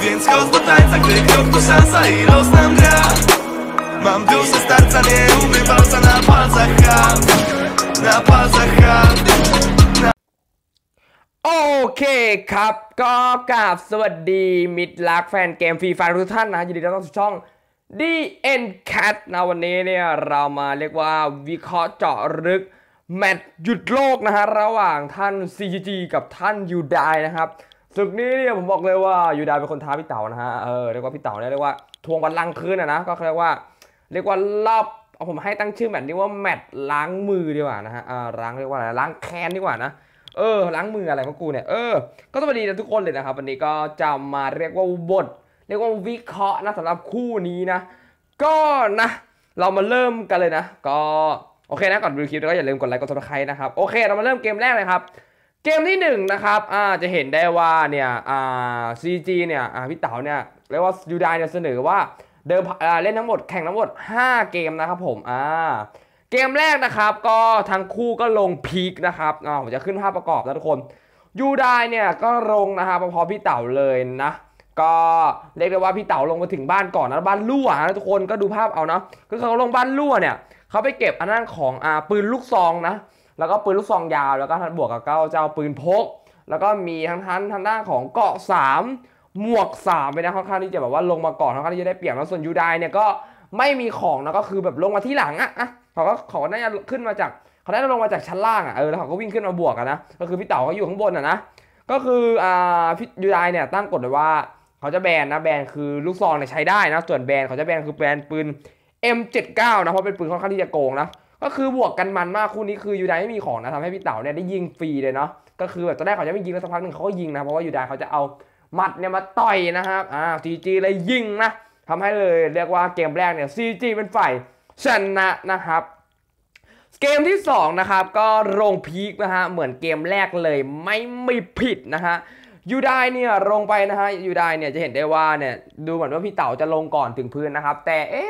Więc chodź do tańca, gdy krótko szansa i los nam gra Mam duszę starca, nie umywalca na palcach h a n Na palcach h a n โอเคครับก็กราบสวัสดีมิตรรักแฟนเกมฟรีไฟทุกท่านนะยินดีต้อนรับสู่ช่อง DN Cat นะวันนี้เนี่ยเรามาเรียกว่าวิเคราะห์เจาะลึกแมตช์หยุดโลกนะฮะระหว่างท่าน CGG กับท่านยูไดนะครับศึกนี้เนี่ยผมบอกเลยว่ายูดาเป็นคนท้าพี่เต๋านะฮะเออเรียกว่าพี่เต๋าเนี่ยเรียกว่าทวงบัลลังคืนอะนะก็เรียกว่า เรียกว่ารอบเอาผมให้ตั้งชื่อแมตช์นี้ว่าแมตช์ล้างมือดีกว่านะฮะอ่าล้างเรียกว่าอะไรล้างแค้นดีกว่านะเออล้างมืออะไรพวกกูเนี่ยเออก็สวัสดีทุกคนเลยนะครับ วันนี้ก็จะมาเรียกว่าบทเรียกว่าวิเคราะห์นะสำหรับคู่นี้นะก็นะ เรามาเริ่มกันเลยนะ ก็โอเคนะก่อนดูคลิปก็อย่าลืมกดไลค์กดซับสไครต์นะครับโอเค เรามาเริ่มเกมแรกเลยครับเกมที่1นนะครับ อ่า จะเห็นได้ว่าเนี่ย อ่าซีจีเนี่ย อ่า พี่เต๋า เนี่ย เรียกว่ายูไดเนี่ยเสนอว่าเดิมเล่นทั้งหมดแข่งทั้งหมด 5 เกมนะครับผม อ่า เกมแรกนะครับก็ทั้งคู่ก็ลงพีคนะครับอาผมจะขึ้นภาพประกอบนะทุกคนยูไดเนี่ยก็ลงนะครับพอพี่เต๋าเลยนะ ก็เรียกได้ว่าพี่เต๋าลงมาถึงบ้านก่อนนะบ้านรั่วนะทุกคนก็ดูภาพเอาเนาะก็เขาลงบ้านรั่วเนี่ยเขาไปเก็บอันนั้นของอ่าปืนลูกซองนะแล้วก็ปืนลูกซอง ยาวแล้วก็บวกกับเก้าเจ้าปืน พก แล้วก็มีทั้งทันทางด้านของเกาะ 3 หมวก 3ไปนะค่อนข้างที่จะแบบว่าลงมาก่อนค่อนข้างที่จะได้เปรียบแล้วส่วนยูไดเนี่ยก็ไม่มีของนะก็คือแบบลงมาที่หลังอะอะเขาก็เขาน่าจะขึ้นมาจาก เขาได้ลงมาจากชั้นล่างอะเออแล้วเขาก็วิ่งขึ้นมาบวกอะนะก็คือพี่เต๋าขาอยู่ข้างบนอะนะก็คืออ่าพี่ยูไดเนี่ยตั้งกฎเลยว่าเขาจะแบนนะแบนคือลูกซองเนี่ยใช้ได้นะส่วนแบนเขาจะแบนคือแบนปืน M79 นะเพราะเป็นปืนค่อนข้างที่จะโกงนะก็คือบวกกันมันมากคู่นี้คือยูไดไม่มีของนะทำให้พี่เต๋าเนี่ยได้ยิงฟรีเลยเนาะก็คือแบบตอนแรกเขาจะไม่ยิงแล้วสักพักหนึ่งเขาก็ยิงนะเพราะว่ายูไดเขาจะเอาหมัดเนี่ยมาต่อยนะครับอ่าซีจีเลยยิงนะทำให้เลยเรียกว่าเกมแรกเนี่ยซีจีเป็นฝ่ายชนะนะครับ เกมที่2นะครับก็ลงพีคนะฮะ เหมือนเกมแรกเลย ไม่ไม่ผิดนะฮะยูไดเนี่ยลงไปนะฮะยูไดเนี่ยจะเห็นได้ว่าเนี่ยดูเหมือนว่าพี่เต๋าจะลงก่อนถึงพื้นนะครับ แต่เอ๊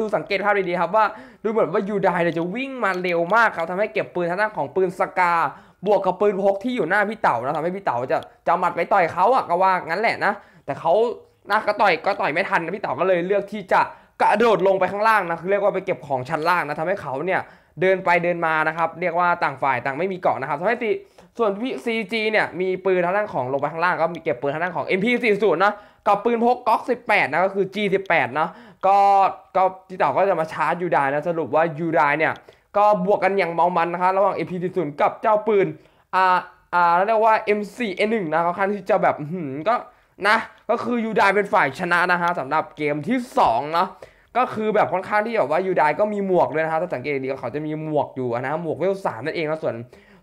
ดูสังเกตภาพดีๆครับว่า ดูเหมือนว่ายูไดเนี่ยจะวิ่งมาเร็วมากครับทำให้เก็บปืนทางด้านของปืนสกา บวกกับปืนพกที่อยู่หน้าพี่เต่านะทำให้พี่เต่าจะจะหมัดไปต่อยเขาอะก็ว่างั้นแหละนะแต่เขาหน้าก็ต่อยก็ต่อยไม่ทันพี่เต่าก็เลยเลือกที่จะกระโดดลงไปข้างล่างนะคือเรียกว่าไปเก็บของชั้นล่างนะทำให้เขาเนี่ยเดินไปเดินมานะครับเรียกว่าต่างฝ่ายต่างไม่มีเกาะนะครับทำให้ส่วนพี่ซีจีเนี่ยมีปืนทางด้านของลงไปข้างล่างก็มีเก็บปืนทางด้านของ MP40 นะกับปืนพกก๊อก18นะก็คือ G18 นะก็ก็ที่ต่อก็จะมาชาร์จยูายนะสรุปว่า ยูดายเนี่ยก็บวกกันอย่างเมามันนะคะระหว่าง m p 4 0กับเจ้าปืนอ่าอ่าเรียกว่า M4A1 นะเขาคันที่จะแบบหืมก็นะก็คือยูดายเป็นฝ่ายชนะนะฮะสำหรับเกมที่2เนาะก็คือแบบค่อนข้างที่แบบว่า ยูดายก็มีหมวกด้วยนะฮะถ้าสังเกตดีก็เขาจะมีหมวกอยู่นะหมวกเวลสามนั่นเองนะส่วน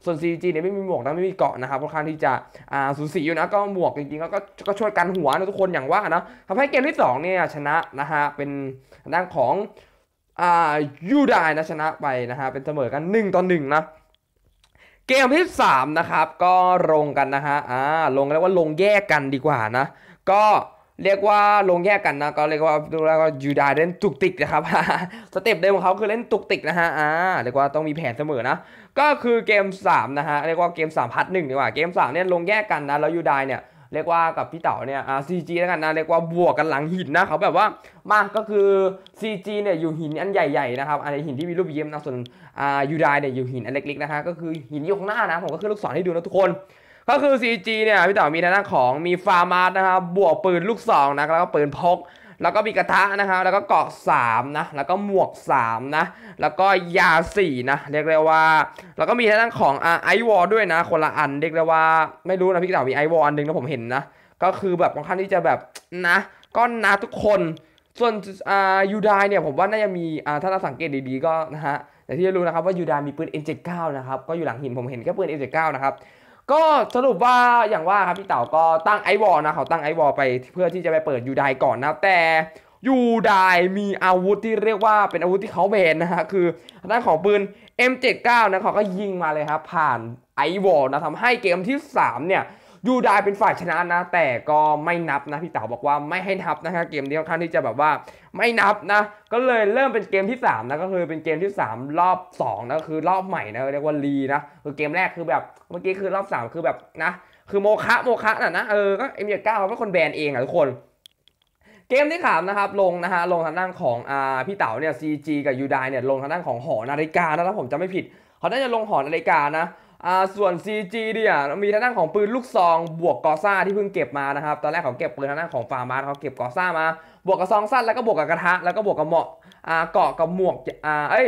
ส่วน CG เนี่ยไม่มีหมวกนะไม่มีเกาะนะครับค่อนข้างที่จะอ่าสูสีอยู่นะก็หมวกจริงๆแล้วก็ก็ช่วยกันหัวนะทุกคนอย่างว่านะทำให้เกมที่2เนี่ยชนะนะฮะเป็นด้านของอ่ายูไดนะชนะไปนะฮะเป็นเสมอกัน1ต่อ1นะเกมที่3นะครับก็ลงกันนะฮะอ่าลงเรียกว่าลงแยกกันดีกว่านะก็เรียกว่าลงแยกกันนะก็เรียกว่าดูแล้วก็ยูดาเล่นตุกติกนะครับสเต็ปเดิมของเขาคือเล่นตุกติกนะฮะอ่าเรียกว่าต้องมีแผนเสมอนะก็คือเกม3นะฮะ เรียกว่าเกม 3 พัดหนึ่งดีกว่า เกม3เนี่ยลงแยกกันนะ แล้วยูไดเนี่ยเรียกว่ากับพี่เต๋าเนี่ยอ่าซีจีแล้วกันนะ เรียกว่าบวกกันหลังหินนะเขาแบบว่ามาก็คือ CG เนี่ยอยู่หินอันใหญ่ๆนะครับ อันหินที่มีรูปเยี่ยมนะ ส่วนอ่ายูไดเนี่ยอยู่หินอันเล็กๆนะฮะก็คือหินอยู่ข้างหน้านะ ผมก็ขึ้นลูกศรให้ดูนะทุกคน ก็คือ CG เนี่ยพี่เต๋ามีทางด้านของ มีฟาร์มาร์นะครับ บวกปืนลูกสองนะ แล้วก็ปืนพกแล้วก็มีกระทะนะฮะแล้วก็เกาะ3นะ แล้วก็หมวก3นะ แล้วก็ยา4นะ เรียกได้ว่า แล้วก็มีทั้งของไอวอลด้วยนะ คนละอัน เรียกได้ว่า ไม่รู้นะพี่เตวามีไอวอลอันนึงนะผมเห็นนะ ก็คือแบบค่อนข้างที่จะแบบนะก็นนะทุกคน ส่วนอ่ายูไดเนี่ยผมว่าน่าจะมีอ่าถ้าเราสังเกตดีๆก็นะฮะ แต่ที่จะรู้นะครับว่ายูดามีปืน n 7 9นะครับ ก็อยู่หลังหินผมเห็นแค่ปืน n 7 9นะครับก็สรุปว่าอย่างว่าครับพี่เต๋าก็ตั้งไอวอลนะเขาตั้งไอวอลไปเพื่อที่จะไปเปิดยูไดก่อนนะ แต่ยูไดมีอาวุธที่เรียกว่าเป็นอาวุธที่เขาแบนนะฮะคือด้านของปืน M79 นะเขาก็ยิงมาเลยครับ ผ่านไอวอลนะทำให้เกมที่ 3 เนี่ยยูไดเป็นฝ่ายชนะนะ แต่ก็ไม่นับนะพี่เต๋าบอกว่าไม่ให้นับนะครับเกมนี้ค่อนข้างที่จะแบบว่าไม่นับนะ ก็เลยเริ่มเป็นเกมที่3นะก็คือเป็นเกมที่ 3 รอบ2นะก็คือรอบใหม่นะเรียกว่ารีนะคือเกมแรกคือแบบเมื่อกี้คือรอบ 3 คือแบบนะ คือโมคะโมคะน่ะนะเออก็เอ็มเจ็ดเก้าเขาเป็นคนแบนเองอ่ะทุกคน เกมที่ขามนะครับลงนะฮะลงทางด้านของอ่าพี่เต๋าเนี่ยซีจีกับยูไดเนี่ยลงทางด้านของหอนาฬิกานะถ้าผมจะไม่ผิดเขาน่าจะลงหอนาฬิกานะส่วน CG เนี่ยมีทางด้านของปืนลูกซองบวกกอซ่าที่เพิ่งเก็บมานะครับตอนแรกเขาเก็บปืนทางด้านของฟาร์มาร์เขาเก็บกอซ่ามา บวกกับซองสั้นแล้วก็บวกกับกระทะแล้วก็บวกกับเหมาะเกาะกับหมวกอเอ้ย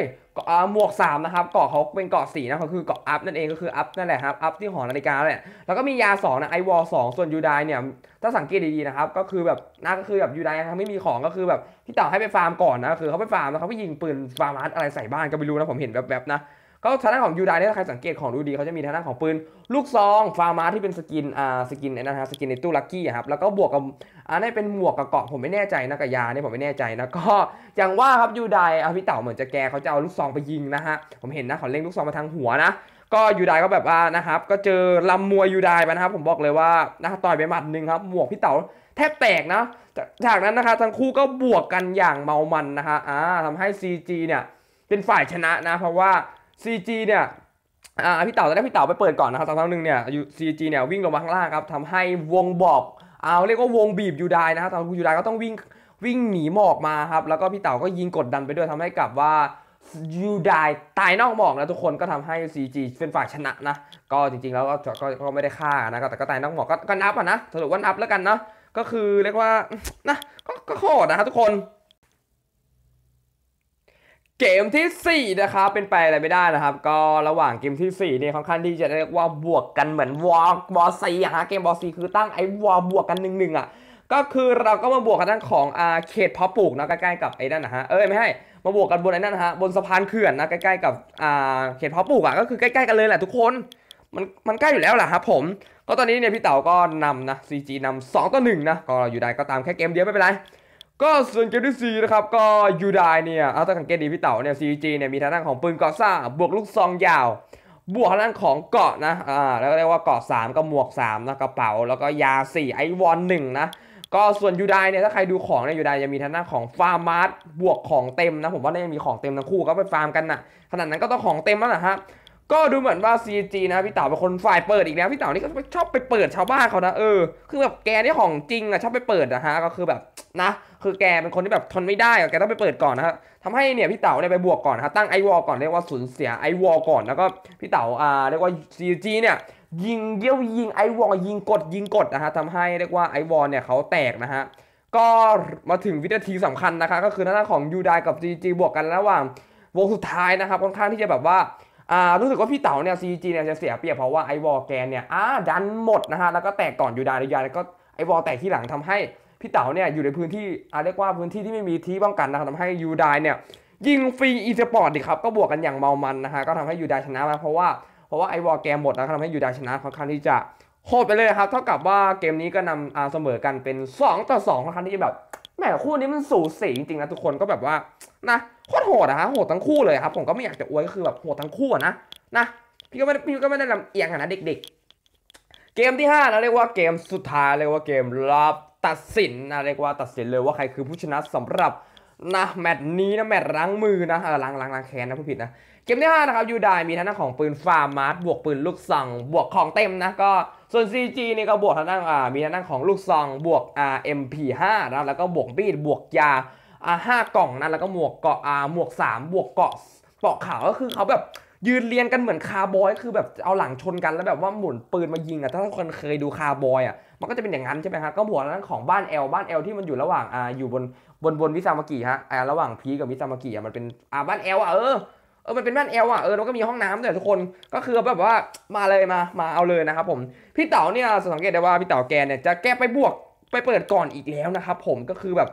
หมวก3นะครับเกาะเขาเป็นเกาะ4นะเขาคือเกาะอัพนั่นเองก็คืออัพนั่นแหละครับอัพที่หอนาฬิกาแหละแล้วก็มียา2นะไอวอลสส่วนยูไดเนี่ยถ้าสังเกตดีๆนะครับก็คือแบบน่าก็คือแบบยูไดไม่มีของก็คือแบบที่ต่อให้ไปฟาร์มก่อนนะคือเขาไปฟาร์มแล้วเขาไปยิงปืนฟาร์มอะไรใส่บ้านก็ไม่รู้นะผมเห็นแบบๆนะก็ทางด้านของยูไดเนี่ยถ้าใครสังเกตของดูดีเขาจะมีทางด้านของปืนลูกซองฟาร์มาที่เป็นสกินอ่าสกินนะฮะสกินในตู้ลักกี้ครับแล้วก็บวกกับอันนี้เป็นหมวกกระเกาะ ผมไม่แน่ใจนะกับยาเนี่ยผมไม่แน่ใจนะก็อย่างว่าครับยูไดเอาพี่เต่าเหมือนจะแกเขาจะเอาลูกซองไปยิงนะฮะผมเห็นนะเขาเล็งลูกซองมาทางหัวนะ ก็ยูไดก็แบบว่านะครับก็เจอลำมวยยูไดไปนะครับ ผมบอกเลยว่านะต่อยไปหมัดหนึ่งครับหมวกพี่เต่าแทบแตกนะจากนั้นนะคะทั้งคู่ก็บวกกันอย่างเมามันนะคะอ่าทำให้ CG เนี่ยเป็นฝ่ายชนะนะเพราะว่า CG เนี่ย อ่า พี่เต่าตอนแรกพี่เต่าไปเปิดก่อนนะครับสักรั้งหนึ่งเนี่ยอยู่ซีจีเนี่ยวิ่งลงมาข้างล่างครับทำให้วงบอกเอาเรียกว่าวงบีบยูไดนะครับตอนยูไดก็ต้องวิ่งวิ่งหนีหมอกมาครับ แล้วก็พี่เต่าก็ยิงกดดันไปด้วยทำให้กับว่ายูไดตายนอกหมอกนะทุกคน ก็ทำให้ CG เป็นฝ่ายชนะนะ ก็จริงๆแล้วก็ ก็ไม่ได้ฆ่านะแต่ก็ตายนอกหมอกก็นับอ่ะนะสรุปว่านับแล้วกันนะก็คือเรียกว่า นะ ก็โหดนะครับทุกคนเกมที่4นะครับเป็นไปอะไรไม่ได้นะครับก็ระหว่างเกมที่4เนี่ยค่อนข้างที่จะเรียกว่าบวกกันเหมือนวอลบอสซีฮะเกมบอสซีคือตั้งไอ้วอลบวกกันหนึ่งหนึ่งอ่ะก็คือเราก็มาบวกกันด้านของอาเขตพอปลูกนะใกล้ๆกับไอ้นั่นนะฮะเอ้ยไม่ให้มาบวกกันบนไอ้นั่นฮะบนสะพานเขื่อนนะใกล้ๆกับอาเขตพอปลูกอ่ะก็คือใกล้ๆกันเลยแหละทุกคนมันมันใกล้อยู่แล้วล่ะครับผมก็ตอนนี้เนี่ยพี่เต๋าก็นำนะซีจีนำสองต่อหนึ่งนะก็อยู่ได้ก็ตามแค่เกมเดียวไม่เป็นไรก็ส่วนเกมที่4นะครับก็ยูไดเนี่ยเอาตั้งเกตดีพี่เต๋าเนี่ยซีจีเนี่ยมีทางด้านของปืนกอซ่าบวกลูกซองยาว บวกทางด้านของเกาะนะอ่าแล้วก็เรียกว่าเกาะ 3ก็หมวก3นะกระเป๋าแล้วก็ยา 4ไอวอน1นะก็ส่วนยูไดเนี่ยถ้าใครดูของเนี่ยยูไดจะมีทางด้านของฟาร์มาร์บวกของเต็มนะผมว่าเนี่ยมีของเต็มทั้งคู่ก็ไปฟาร์มกันนะขนาดนั้นก็ต้องของเต็มแล้วนะฮะก็ดูเหมือนว่า CG นะพี่เต๋าเป็นคนฝ่ายเปิดอีกแล้วพี่เต๋านี่ก็ชอบไปเปิดชาวบ้านเขานะเออ คือแบบแกนี่ของจริงอ่ะชอบไปเปิดนะฮะก็คือแบบนะคือแกเป็นคนที่แบบทนไม่ได้แกต้องไปเปิดก่อนนะฮะทำให้เนี่ย พี่เต๋าเนี่ยไปบวกก่อนนะตั้งไอวอลก่อนเรียกว่าสูญเสียไอวอลก่อนแล้วก็พี่เต๋าอ่าเรียกว่า CG เนี่ยยิงเยี่ยวยิงไอวอลยิงกดยิงกดนะฮะทำให้เรียกว่าไอวอลเนี่ยเขาแตกนะฮะก็มาถึงวินาทีสำคัญนะคะ ก็คือหน้าของยูไดกับ GG บวกกันระหว่าง วงสุดท้ายนะครับค่อนข้างที่จะแบบว่ารู้สึกว่าพี่เต๋าเนี่ยซีจีเนี่ยจะเสียเปรียบเพราะว่าไอวอลแกนเนี่ยอ่าดันหมดนะฮะแล้วก็แตกก่อนอยู่ดายาแล้วก็ไอวอลแตกที่หลังทำให้พี่เต๋าเนี่ยอยู่ในพื้นที่เรียกว่าพื้นที่ที่ไม่มีที่ป้องกันนะครับทำให้ยูดาเนี่ยยิงฟรีอีสปอร์ตดิครับก็บวกกันอย่างเมามันนะฮะก็ทำให้ยูดาชนะมาเพราะว่าเพราะว่าไอวอลแกมหมดนะครับทำให้ยูดาชนะค่อนข้างที่จะโคตรไปเลยครับเท่ากับว่าเกมนี้ก็นำเสมอกันเป็น2ต่อ2ค่อนข้างที่จะแบบแหมคู่นี้มันสูสีจริงๆนะทุกคนก็แบบว่า นะโคตรโหดอะฮะโหดทั้งคู่เลยครับผมก็ไม่อยากจะอวยก็คือแบบโหดทั้งคู่นะนะพี่ก็ไม่พี่ก็ไม่ได้ลำเอียงนะเด็กๆ เกมที่5นะเรียกว่าเกมสุดท้ายเรียกว่าเกมรอบตัดสินนะเรียกว่าตัดสินเลยว่าใครคือผู้ชนะสำหรับนะแมตช์นี้นะแมตช์ล้างมือนะเออล้างล้างล้างแค้นนะผู้ผิดนะเกมที่5นะครับยูไดมีทั้งของปืนฟาร์มาร์บวกปืนลูกซองบวกของเต็มนะก็ส่วน CG นี่ก็บวกทางั้านอ่ามีทางั้านของลูกซองบวกอ RMP5 นะแล้วก็บวกบีดบวกยาอ่าห้ากล่องนะแล้วก็หมวกเกาะอ่าหมวก 3 บวกเกาะเกาะขาวก็คือเขาแบบยืนเรียงกันเหมือนคาร์บอย คือแบบเอาหลังชนกันแล้วแบบว่าหมุนปืนมายิงอ่ะถ้าทุกคนเคยดูคาร์บอยอ่ะมันก็จะเป็นอย่างนั้นใช่ไหมครับก็บวกนั้นของบ้านเอลบ้านเอลที่มันอยู่ระหว่างอ่าอยู่บนบนบนวิซามากิฮะอ่าระหว่างพีกับวิซามากิอ่ะมันเป็นอ่าบ้านเอลอ่ะเออเออ มันเป็นบ้านเอลอ่ะเออแล้วก็มีห้องน้ำด้วยทุกคน ก็คือแบบว่ามาเลยมา มาเอาเลยนะครับผม พี่เต๋าเนี่ยสังเกตได้ว่าพี่เต๋าแกเนี่ยจะแก้ไปบวกไปเปิดก่อนอีกแล้วนะครับผมก็คือแบบ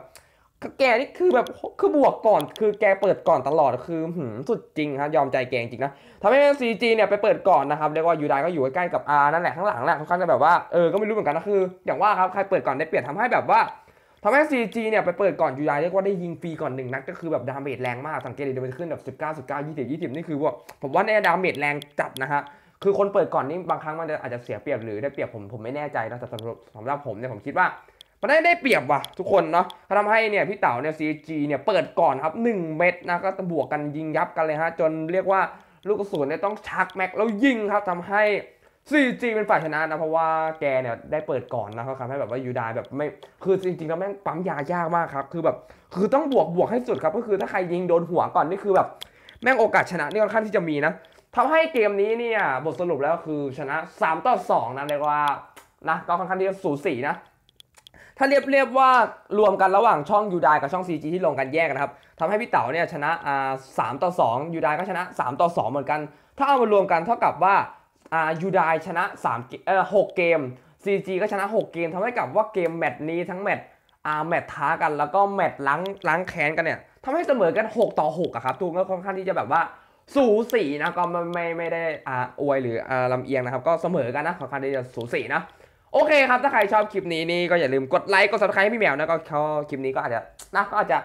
แกนี่คือแบบคือบวกก่อนคือแกเปิดก่อนตลอดคือหืมสุดจริงครับยอมใจแกจริงนะทำให้ซีจีเนี่ยไปเปิดก่อนนะครับเรียกว่ายูไดก็อยู่ใกล้ๆกับอานั่นแหละข้างหลังแหละค่อนข้างจะแบบว่าเออ ก็ไม่รู้เหมือนกันนะคืออย่างว่าครับใครเปิดก่อนได้เปลี่ยนทำให้แบบว่าทำให้จีเนี่ยไปเปิดก่อนยูไดเรียกว่าได้ยิงฟรีก่อนหนึ่งนัดก็คือแบบดาเมจแรงมากสังเกตเลยมันขึ้นแบบิ9ย9่สิบนี่คือว่าผมว่าในดาเมจแรงจัดนะฮะคือคนเปิดก่อนนี่บางครั้งมันอาจจะเสียเปรียบหรือได้เปรียบผมผมไม่แน่ใจนะแต่สำหรับสำหรับผมเนี่ยผมคิดว่ามันได้ได้เปรียบว่ะทุกคนเนาะทำให้เนี่ยพี่เต๋าเนี่ยซีจีเนี่ยเปิดก่อนครับหนึ่งเม็ดนะก็บวกกันยิงยับกันเลยฮะจนเรียกว่าลูกกระสุนเนี่ยต้องชักแม็กแล้วยิงครับทำให้ซีจีเป็นฝ่ายชนะนะเพราะว่าแกเนี่ยได้เปิดก่อนนะเขาทำให้แบบว่ายูดาแบบไม่คือจริงๆแล้วแม่งปั๊มยายากมากครับคือแบบคือต้องบวกบวกให้สุดครับ ก็คือถ้าใครยิงโดนหัวก่อน นี่คือแบบ แม่งโอกาสชนะ นี่ค่อนข้างที่จะมีนะทำให้เกมนี้เนี่ย บทสรุปแล้วคือชนะ 3 ต่อ 2นะเรียกว่า นะ ก็ค่อนข้างที่จะสูสีนะ ถ้าเรียบเรียบว่ารวมกันระหว่างช่องยูดายกับช่อง CG ที่ลงกันแยกนะครับทำให้พี่เต๋าเนี่ยชนะอ่าสามต่อสองยูดายก็ชนะ3ต่อ2 เหมือนกัน ถ้าเอามารวมกันเท่ากับว่าอ่ยูไดชนะ3เอ่อ6เกม CG ก็ชนะ6เกมทำให้กับว่าเกมแมตช์นี้ทั้งแมตช์อ่าแมตช์ท้ากันแล้วก็แมตช์ล้างล้างแค้นกันเนี่ยทำให้เสมอกัน6ต่อ6อะครับตูมก็ค่อนข้างที่จะแบบว่าสูสีนะก็ไม่ไม่ได้อ่าอวยหรืออ่าลำเอียงนะครับก็เสมอกันนะค่อนข้างที่จะสูสีนะโอเคครับถ้าใครชอบคลิปนี้นี่ก็อย่าลืมกดไลค์กดซับสไครต์ให้พี่แมวนะก็คลิปนี้ก็อาจจะนะก็อาจจะ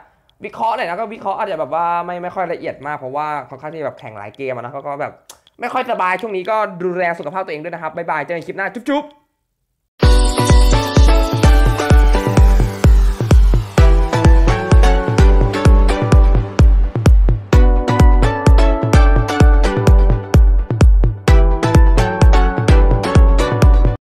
วิเคราะห์หน่อยนะก็วิเคราะห์อาจจะแบบว่าไม่ไม่ค่อยละเอียดมากเพราะว่าค่อนข้างที่แบบแข่งหลายเกมนะก็แบบไม่ค่อยสบายช่วงนี้ก็ดูแลสุขภาพตัวเองด้วยนะครับ บ๊ายบายเจอกันคลิปหน้าจุ๊บ